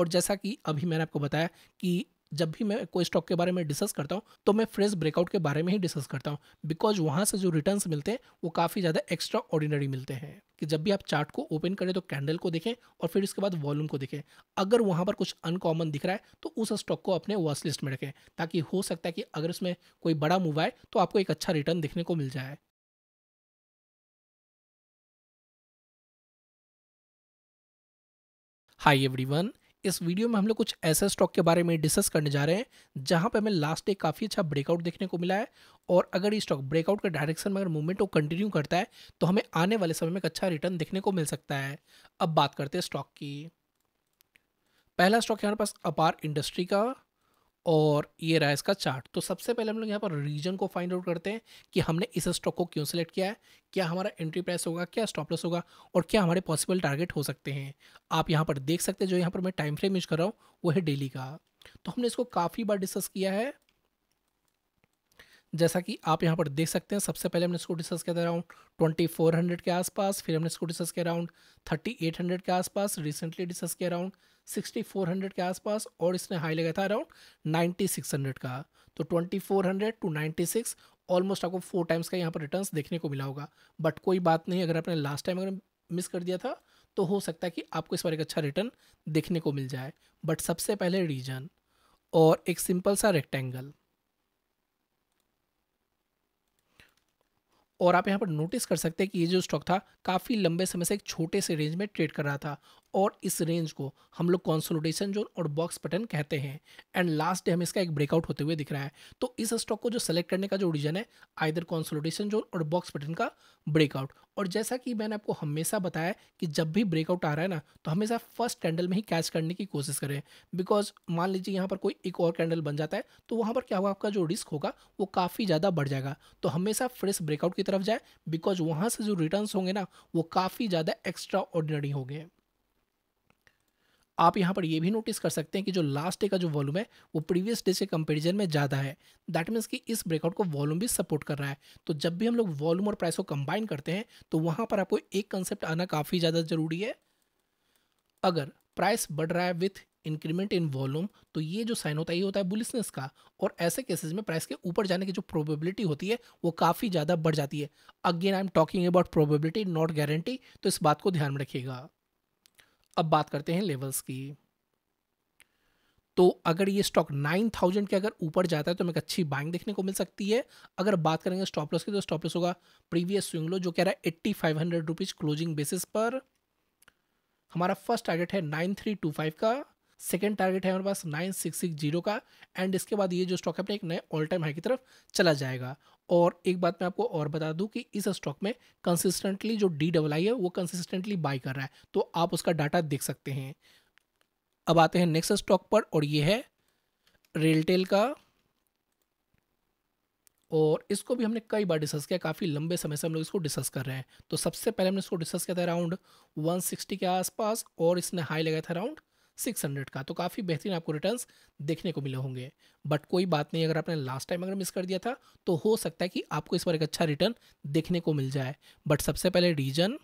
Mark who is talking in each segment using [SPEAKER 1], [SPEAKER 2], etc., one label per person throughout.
[SPEAKER 1] और जैसा कि अभी मैंने आपको बताया कि जब भी मैं कोई स्टॉक के बारे में डिस्कस करता हूँ तो मैं फ्रेश ब्रेकआउट के बारे में ही डिस्कस करता हूँ बिकॉज वहाँ से जो रिटर्न मिलते हैं वो काफ़ी ज़्यादा एक्स्ट्रा ऑर्डिनरी मिलते हैं कि जब भी आप चार्ट को ओपन करें तो कैंडल को देखें और फिर इसके बाद वॉल्यूम को देखें अगर वहाँ पर कुछ अनकॉमन दिख रहा है तो उस स्टॉक को अपने वॉच लिस्ट में रखें ताकि हो सकता है कि अगर इसमें कोई बड़ा मूव आए तो आपको एक अच्छा रिटर्न देखने को मिल जाए हाई एवरीवन इस वीडियो में हम लोग कुछ ऐसे स्टॉक के बारे में डिस्कस करने जा रहे हैं जहां पे हमें लास्ट डे काफ़ी अच्छा ब्रेकआउट देखने को मिला है और अगर ये स्टॉक ब्रेकआउट के डायरेक्शन में अगर मूवमेंट को कंटिन्यू करता है तो हमें आने वाले समय में अच्छा रिटर्न देखने को मिल सकता है अब बात करते हैं स्टॉक की पहला स्टॉक हमारे पास अपार इंडस्ट्री का और ये रहा इसका चार्ट तो सबसे पहले हम लोग यहाँ पर रीजन को फाइंड आउट करते हैं कि हमने इस स्टॉक को क्यों सेलेक्ट किया है क्या हमारा एंट्री प्राइस होगा क्या स्टॉप लॉस होगा और क्या हमारे पॉसिबल टारगेट हो सकते हैं आप यहाँ पर देख सकते हैं जो यहाँ पर मैं टाइम फ्रेम यूज कर रहा हूँ वो है डेली का तो हमने इसको काफ़ी बार डिस्कस किया है जैसा कि आप यहाँ पर देख सकते हैं सबसे पहले हमने इसको डिस्कस किया था अराउंड ट्वेंटी फोर हंड्रेड के आसपास फिर हमने इसको डिस्कस किया अराउंड थर्टी एट हंड्रेड के आसपास रिसेंटली डिस्कस किया अराउंड 6400 के आसपास और इसने हाई लगाया था अराउंड 9600 का तो 2400 टू 96 ऑलमोस्ट आपको फोर टाइम्स का यहाँ पर रिटर्न्स देखने को मिला होगा बट कोई बात नहीं अगर आपने लास्ट टाइम अगर मिस कर दिया था तो हो सकता है कि आपको इस बार एक अच्छा रिटर्न देखने को मिल जाए बट सबसे पहले रीजन और एक सिंपल सा रेक्टेंगल और आप यहाँ पर नोटिस कर सकते हैं कि ये जो स्टॉक था काफ़ी लंबे समय से एक छोटे से रेंज में ट्रेड कर रहा था और इस रेंज को हम लोग कॉन्सोलिडेशन जोन और बॉक्स पैटर्न कहते हैं एंड लास्ट डे हमें इसका एक ब्रेकआउट होते हुए दिख रहा है तो इस स्टॉक को जो सेलेक्ट करने का जो रीजन है आइदर कॉन्सोलिडेशन जोन और बॉक्स पैटर्न का ब्रेकआउट और जैसा कि मैंने आपको हमेशा बताया कि जब भी ब्रेकआउट आ रहा है ना तो हमेशा फर्स्ट कैंडल में ही कैच करने की कोशिश करें बिकॉज मान लीजिए यहाँ पर कोई एक और कैंडल बन जाता है तो वहाँ पर क्या होगा आपका जो रिस्क होगा वो काफ़ी ज़्यादा बढ़ जाएगा तो हमेशा फ्रेश ब्रेकआउट की तरफ जाए बिकॉज वहाँ से जो रिटर्न होंगे ना वो काफ़ी ज़्यादा एक्स्ट्रा ऑर्डिनरी होंगे आप यहाँ पर ये भी नोटिस कर सकते हैं कि जो लास्ट डे का जो वॉल्यूम है वो प्रीवियस डे से कंपेरिजन में ज़्यादा है दैट मीन्स कि इस ब्रेकआउट को वॉल्यूम भी सपोर्ट कर रहा है तो जब भी हम लोग वॉल्यूम और प्राइस को कंबाइन करते हैं तो वहाँ पर आपको एक कंसेप्ट आना काफ़ी ज़्यादा ज़रूरी है अगर प्राइस बढ़ रहा है विथ इंक्रीमेंट इन वॉल्यूम तो ये जो साइन होता है ये होता है बुलिसनेस का और ऐसे केसेस में प्राइस के ऊपर जाने की जो प्रोबेबिलिटी होती है वो काफ़ी ज़्यादा बढ़ जाती है again I am talking about probability not guarantee तो इस बात को ध्यान में रखिएगा अब बात करते हैं लेवल्स की तो अगर ये स्टॉक 9000 के अगर ऊपर जाता है तो हमें अच्छी बाइंग देखने को मिल सकती है अगर बात करेंगे स्टॉप लॉस की तो स्टॉप लॉस होगा प्रीवियस स्विंग लो जो कह रहा है eighty five hundred rupees closing basis पर हमारा फर्स्ट टारगेट है नाइन थ्री टू फाइव का सेकेंड टारगेट है हमारे पास नाइन सिक्स सिक्स जीरो का एंड इसके बाद ये जो स्टॉक है अपने एक नए ऑल टाइम हाई की तरफ चला जाएगा और एक बात मैं आपको और बता दूं कि इस स्टॉक में कंसिस्टेंटली जो डी डबल आई है वो कंसिस्टेंटली बाई कर रहा है तो आप उसका डाटा देख सकते हैं अब आते हैं नेक्स्ट स्टॉक पर और ये है रेलटेल का और इसको भी हमने कई बार डिस्कस किया काफ़ी लंबे समय से हम लोग इसको डिस्कस कर रहे हैं तो सबसे पहले हमने इसको डिस्कस किया था अराउंड 160 के आसपास और इसने हाई लगाया था अराउंड हंड्रेड का तो काफ़ी बेहतरीन आपको रिटर्न्स देखने को मिले होंगे बट कोई बात नहीं अगर आपने लास्ट टाइम अगर मिस कर दिया था तो हो सकता है कि आपको इस बार एक अच्छा रिटर्न देखने को मिल जाए बट सबसे पहले रीजन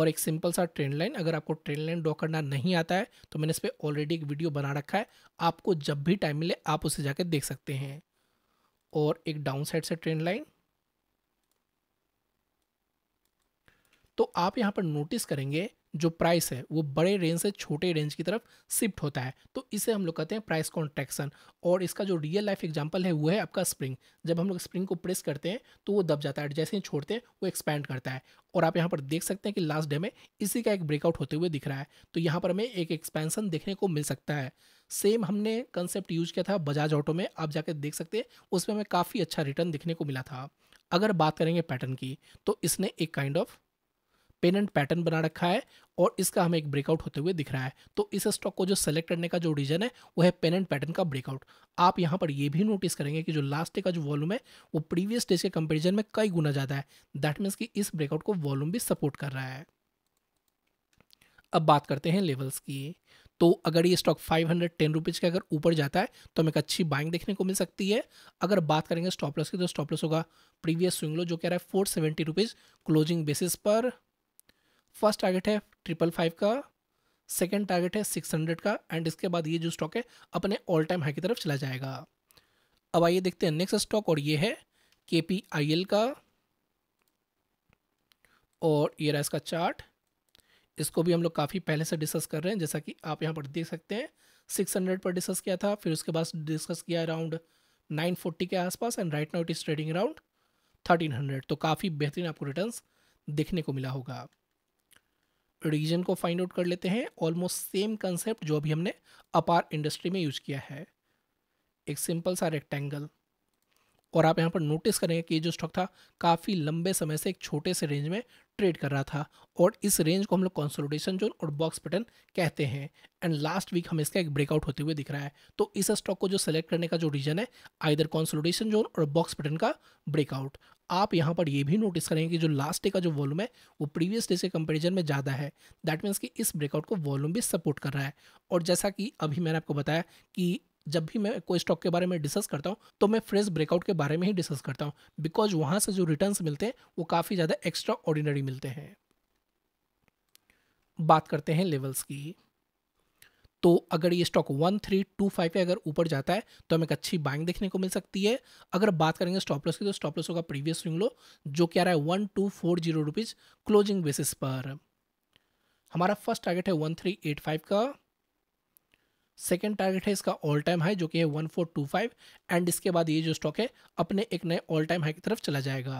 [SPEAKER 1] और एक सिंपल सा ट्रेंड लाइन अगर आपको ट्रेंड लाइन ड्रॉ करना नहीं आता है तो मैंने इस पर ऑलरेडी एक वीडियो बना रखा है आपको जब भी टाइम मिले आप उसे जाके देख सकते हैं और एक डाउन साइड से ट्रेंड लाइन तो आप यहां पर नोटिस करेंगे जो प्राइस है वो बड़े रेंज से छोटे रेंज की तरफ शिफ्ट होता है तो इसे हम लोग कहते हैं प्राइस कॉन्ट्रैक्शन और इसका जो रियल लाइफ एग्जाम्पल है वो है आपका स्प्रिंग जब हम लोग स्प्रिंग को प्रेस करते हैं तो वो दब जाता है जैसे ही छोड़ते हैं वो एक्सपैंड करता है और आप यहाँ पर देख सकते हैं कि लास्ट डे में इसी का एक ब्रेकआउट होते हुए दिख रहा है तो यहाँ पर हमें एक एक्सपेंसन देखने को मिल सकता है सेम हमने कंसेप्ट यूज किया था बजाज ऑटो में आप जाके देख सकते हैं उसमें हमें काफ़ी अच्छा रिटर्न देखने को मिला था अगर बात करेंगे पैटर्न की तो इसने एक kind of pennant pattern बना रखा है और इसका हमें एक ब्रेकआउट होते हुए दिख रहा है तो इस स्टॉक को जो सेलेक्ट करने का जो रीजन है वो है पेन एंड पैटर्न का ब्रेकआउट आप यहाँ पर ये भी नोटिस करेंगे कि जो लास्ट डे का जो वॉल्यूम है वो प्रीवियस डेज के कंपेरिजन में कई गुना ज़्यादा है दैट मीन्स कि इस ब्रेकआउट को वॉल्यूम भी सपोर्ट कर रहा है अब बात करते हैं लेवल्स की तो अगर ये stock five hundred ten rupees के अगर ऊपर जाता है तो हमें एक अच्छी बाइंग देखने को मिल सकती है अगर बात करेंगे स्टॉप लॉस की तो स्टॉप लॉस होगा प्रीवियस स्विंग लो जो कह रहा है four seventy rupees closing basis पर फर्स्ट टारगेट है ट्रिपल फाइव का सेकेंड टारगेट है सिक्स हंड्रेड का एंड इसके बाद ये जो स्टॉक है अपने ऑल टाइम हाई की तरफ चला जाएगा अब आइए देखते हैं नेक्स्ट स्टॉक और ये है के पी आई एल का और ये रहा इसका चार्ट इसको भी हम लोग काफ़ी पहले से डिस्कस कर रहे हैं जैसा कि आप यहाँ पर देख सकते हैं सिक्स हंड्रेड पर डिस्कस किया था फिर उसके बाद डिस्कस किया अराउंड नाइन फोर्टी के आसपास and right now it is trading around thirteen hundred तो काफ़ी बेहतरीन आपको रिटर्न देखने को मिला होगा रीजन को फाइंड आउट कर लेते हैं ऑलमोस्ट सेम कंसेप्ट जो अभी हमने अपार इंडस्ट्री में यूज किया है एक सिंपल सा रेक्टेंगल और आप यहाँ पर नोटिस करेंगे कि ये जो स्टॉक था काफ़ी लंबे समय से एक छोटे से रेंज में ट्रेड कर रहा था और इस रेंज को हम लोग कॉन्सोलिडेशन जोन और बॉक्स पैटर्न कहते हैं एंड लास्ट वीक हमें इसका एक ब्रेकआउट होते हुए दिख रहा है तो इस स्टॉक को जो सेलेक्ट करने का जो रीजन है आइधर कॉन्सोलिडेशन जोन और बॉक्स पैटर्न का ब्रेकआउट आप यहाँ पर ये भी नोटिस करेंगे कि जो लास्ट डे का जो वॉल्यूम है वो प्रीवियस डे से कंपेरिजन में ज़्यादा है दैट मीन्स कि इस ब्रेकआउट को वॉल्यूम भी सपोर्ट कर रहा है और जैसा कि अभी मैंने आपको बताया कि जब भी मैं कोई स्टॉक के बारे में डिस्कस करता हूँ तो मैं फ्रेश ब्रेकआउट के बारे में ही डिस्कस करता हूँ बिकॉज वहाँ से जो रिटर्न्स मिलते हैं वो काफ़ी ज़्यादा एक्स्ट्रा ऑर्डिनरी मिलते हैं बात करते हैं लेवल्स की तो अगर ये stock one three two five पे अगर ऊपर जाता है तो हमें एक अच्छी बाइंग देखने को मिल सकती है अगर बात करेंगे स्टॉप लॉस की तो स्टॉप लॉस होगा प्रीवियस स्विंग लो जो क्या रहा है one two four zero rupees closing basis पर हमारा फर्स्ट टारगेट है वन थ्री एट फाइव का सेकेंड टारगेट है इसका ऑल टाइम हाई जो कि है one four two five and इसके बाद ये जो स्टॉक है अपने एक नए ऑल टाइम हाई की तरफ चला जाएगा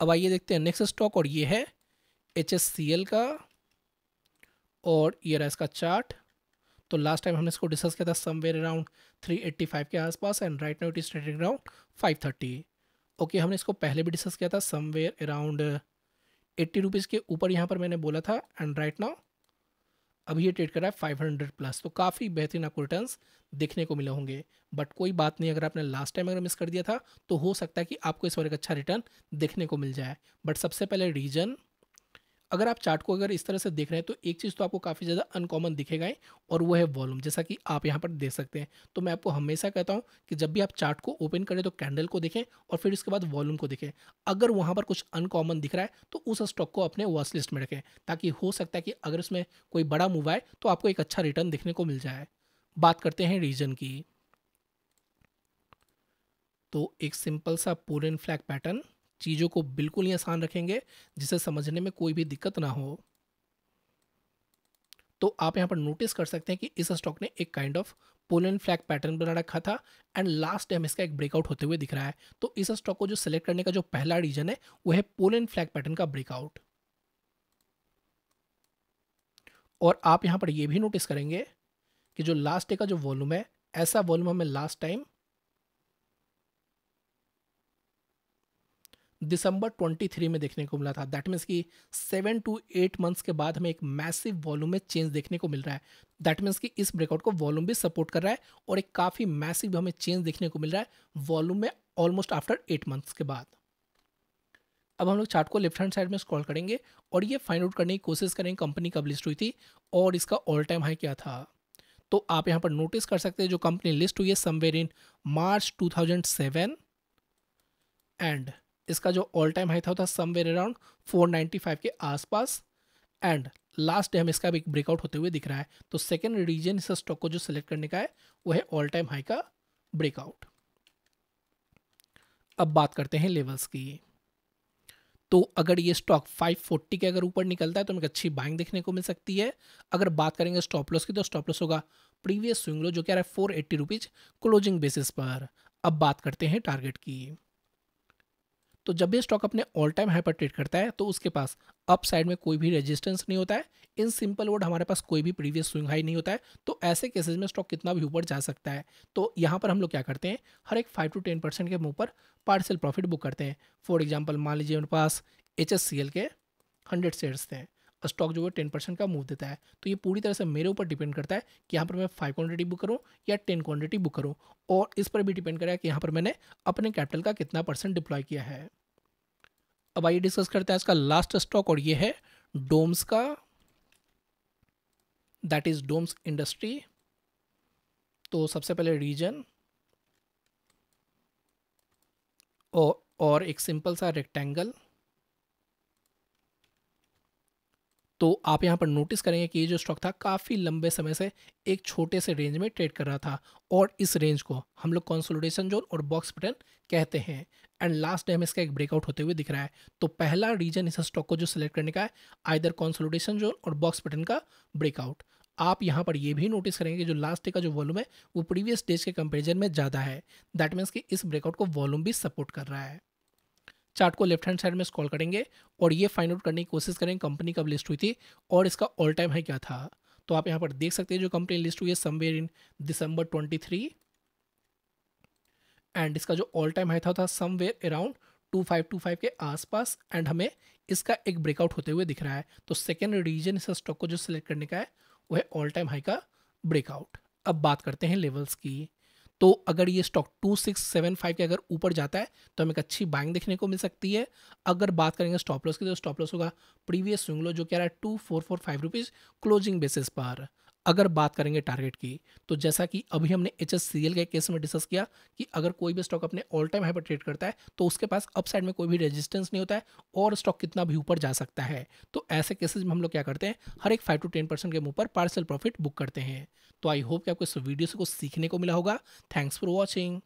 [SPEAKER 1] अब आइए देखते हैं नेक्स्ट स्टॉक और ये है एच का और ये रहा इसका चार्ट तो लास्ट टाइम हमने इसको डिस्कस किया था समवेयर अराउंड 385 के आसपास and right now it is trading around 530 okay हमने इसको पहले भी डिस्कस किया था समवेयर अराउंड एट्टी रुपीज़ के ऊपर यहाँ पर मैंने बोला था एंड राइट नाउ अभी ये ट्रेड कर रहा है फाइव हंड्रेड प्लस तो काफ़ी बेहतरीन आपको रिटर्न देखने को मिले होंगे बट कोई बात नहीं अगर आपने लास्ट टाइम अगर मिस कर दिया था तो हो सकता है कि आपको इस बार एक अच्छा रिटर्न देखने को मिल जाए बट सबसे पहले रीजन अगर आप चार्ट को अगर इस तरह से देख रहे हैं तो एक चीज़ तो आपको काफ़ी ज़्यादा अनकॉमन दिखेगा और वो है वॉल्यूम जैसा कि आप यहाँ पर देख सकते हैं तो मैं आपको हमेशा कहता हूँ कि जब भी आप चार्ट को ओपन करें तो कैंडल को देखें और फिर उसके बाद वॉल्यूम को देखें अगर वहाँ पर कुछ अनकॉमन दिख रहा है तो उस स्टॉक को अपने वॉच लिस्ट में रखें ताकि हो सकता है कि अगर उसमें कोई बड़ा मूव आए तो आपको एक अच्छा रिटर्न देखने को मिल जाए बात करते हैं रीजन की तो एक सिंपल सा पूरन फ्लैग पैटर्न चीज़ों को बिल्कुल ही आसान रखेंगे जिसे समझने में कोई भी दिक्कत ना हो तो आप यहाँ पर नोटिस कर सकते हैं कि इस स्टॉक ने एक kind of pole and flag pattern बना रखा था एंड लास्ट टाइम इसका एक ब्रेकआउट होते हुए दिख रहा है तो इस स्टॉक को जो सिलेक्ट करने का जो पहला रीजन है वह है पोलन फ्लैग पैटर्न का ब्रेकआउट और आप यहाँ पर यह भी नोटिस करेंगे कि जो लास्ट डे का जो वॉल्यूम है ऐसा वॉल्यूम हमें लास्ट टाइम दिसंबर 23 में देखने को मिला था दैट मीन्स कि सेवन टू एट मंथ्स के बाद हमें एक मैसिव वॉल्यूम में चेंज देखने को मिल रहा है दैट मीन्स कि इस ब्रेकआउट को वॉल्यूम भी सपोर्ट कर रहा है और एक काफ़ी मैसिव हमें चेंज देखने को मिल रहा है वॉल्यूम में ऑलमोस्ट आफ्टर एट मंथ्स के बाद अब हम लोग चार्ट को लेफ्ट हैंड साइड में स्क्रॉल करेंगे और ये फाइंड आउट करने की कोशिश करेंगे कंपनी कब लिस्ट हुई थी और इसका ऑल टाइम हाई क्या था तो आप यहाँ पर नोटिस कर सकते हैं जो कंपनी लिस्ट हुई है समवेयर इन मार्च 2007 एंड इसका जो ऑल टाइम हाई था था समवेयर अराउंड 495 के आसपास एंड लास्ट डे हम इसका भी ब्रेकआउट होते हुए दिख रहा है तो सेकेंड रीजन इस स्टॉक को जो सिलेक्ट करने का है वह है ऑल टाइम हाई का ब्रेकआउट अब बात करते हैं लेवल्स की तो अगर ये स्टॉक 540 के अगर ऊपर निकलता है तो हमें अच्छी बाइंग देखने को मिल सकती है अगर बात करेंगे स्टॉप लॉस की तो स्टॉप लॉस होगा प्रीवियस स्विंग लो जो कह रहा है फोर एट्टी क्लोजिंग बेसिस पर अब बात करते हैं टारगेट की तो जब ये स्टॉक अपने ऑल टाइम हाई पर ट्रेड करता है तो उसके पास अप साइड में कोई भी रेजिस्टेंस नहीं होता है इन सिंपल वर्ड हमारे पास कोई भी प्रीवियस स्विंग हाई नहीं होता है तो ऐसे केसेस में स्टॉक कितना भी ऊपर जा सकता है तो यहाँ पर हम लोग क्या करते हैं हर एक फाइव टू टेन परसेंट के मुँह पर पार्सल प्रॉफिट बुक करते हैं फॉर एग्जाम्पल मान लीजिए उनके पास एच के हंड्रेड शेयर्स थे स्टॉक जो है टेन परसेंट का मूव देता है तो ये पूरी तरह से मेरे ऊपर डिपेंड करता है कि यहाँ पर मैं फाइव क्वांटिटी बुक करूँ या टेन क्वांटिटी बुक करूँ और इस पर भी डिपेंड करेगा कि यहाँ पर मैंने अपने कैपिटल का कितना परसेंट डिप्लॉय किया है अब आइए डिस्कस करते हैं इसका लास्ट स्टॉक और ये है डोम्स का दैट इज़ डोम्स इंडस्ट्री तो सबसे पहले रीजन और और एक सिंपल सा रेक्टेंगल तो आप यहाँ पर नोटिस करेंगे कि ये जो स्टॉक था काफ़ी लंबे समय से एक छोटे से रेंज में ट्रेड कर रहा था और इस रेंज को हम लोग कॉन्सोलिडेशन जोन और बॉक्स बटन कहते हैं एंड लास्ट टाइम इसका एक ब्रेकआउट होते हुए दिख रहा है तो पहला रीजन इस स्टॉक को जो सिलेक्ट करने का है आइदर कॉन्सोलिडेशन जोन और बॉक्स बटन का ब्रेकआउट आप यहाँ पर यह भी नोटिस करेंगे कि जो लास्ट डे का जो वॉल्यूम है वो प्रीवियस डेज के कंपेरिजन में ज़्यादा है दैट मीन्स कि इस ब्रेकआउट को वॉल्यूम भी सपोर्ट कर रहा है चार्ट को लेफ्ट हैंड साइड में स्क्रॉल करेंगे और ये फाइंड आउट करने की कोशिश करेंगे कंपनी कब लिस्ट हुई थी और इसका ऑल टाइम है क्या था तो आप यहाँ पर देख सकते हैं जो कंपनी लिस्ट हुई है somewhere in December twenty three and इसका जो ऑल टाइम हाई था, था somewhere around two five two five के आसपास एंड हमें इसका एक ब्रेकआउट होते हुए दिख रहा है तो सेकेंड रीजन इस स्टॉक को जो सिलेक्ट करने का है वह है ऑल टाइम हाई का ब्रेकआउट अब बात करते हैं लेवल्स की तो अगर ये स्टॉक 2675 के अगर ऊपर जाता है तो हमें एक अच्छी बाइंग देखने को मिल सकती है अगर बात करेंगे स्टॉप लॉस की तो स्टॉप लॉस होगा प्रीवियस स्विंग लो जो कह रहा है two four four five rupees closing basis पर अगर बात करेंगे टारगेट की तो जैसा कि अभी हमने एच एस सी के केस में डिस्कस किया कि अगर कोई भी स्टॉक अपने ऑल टाइम हाई पर ट्रेड करता है तो उसके पास अपसाइड में कोई भी रेजिस्टेंस नहीं होता है और स्टॉक कितना भी ऊपर जा सकता है तो ऐसे केसेज में हम लोग क्या करते हैं हर एक फाइव टू टेन परसेंट के मुंह पर पार्सल प्रॉफिट बुक करते हैं तो आई होप कि आपको इस वीडियो से कुछ सीखने को मिला होगा थैंक्स फॉर वॉचिंग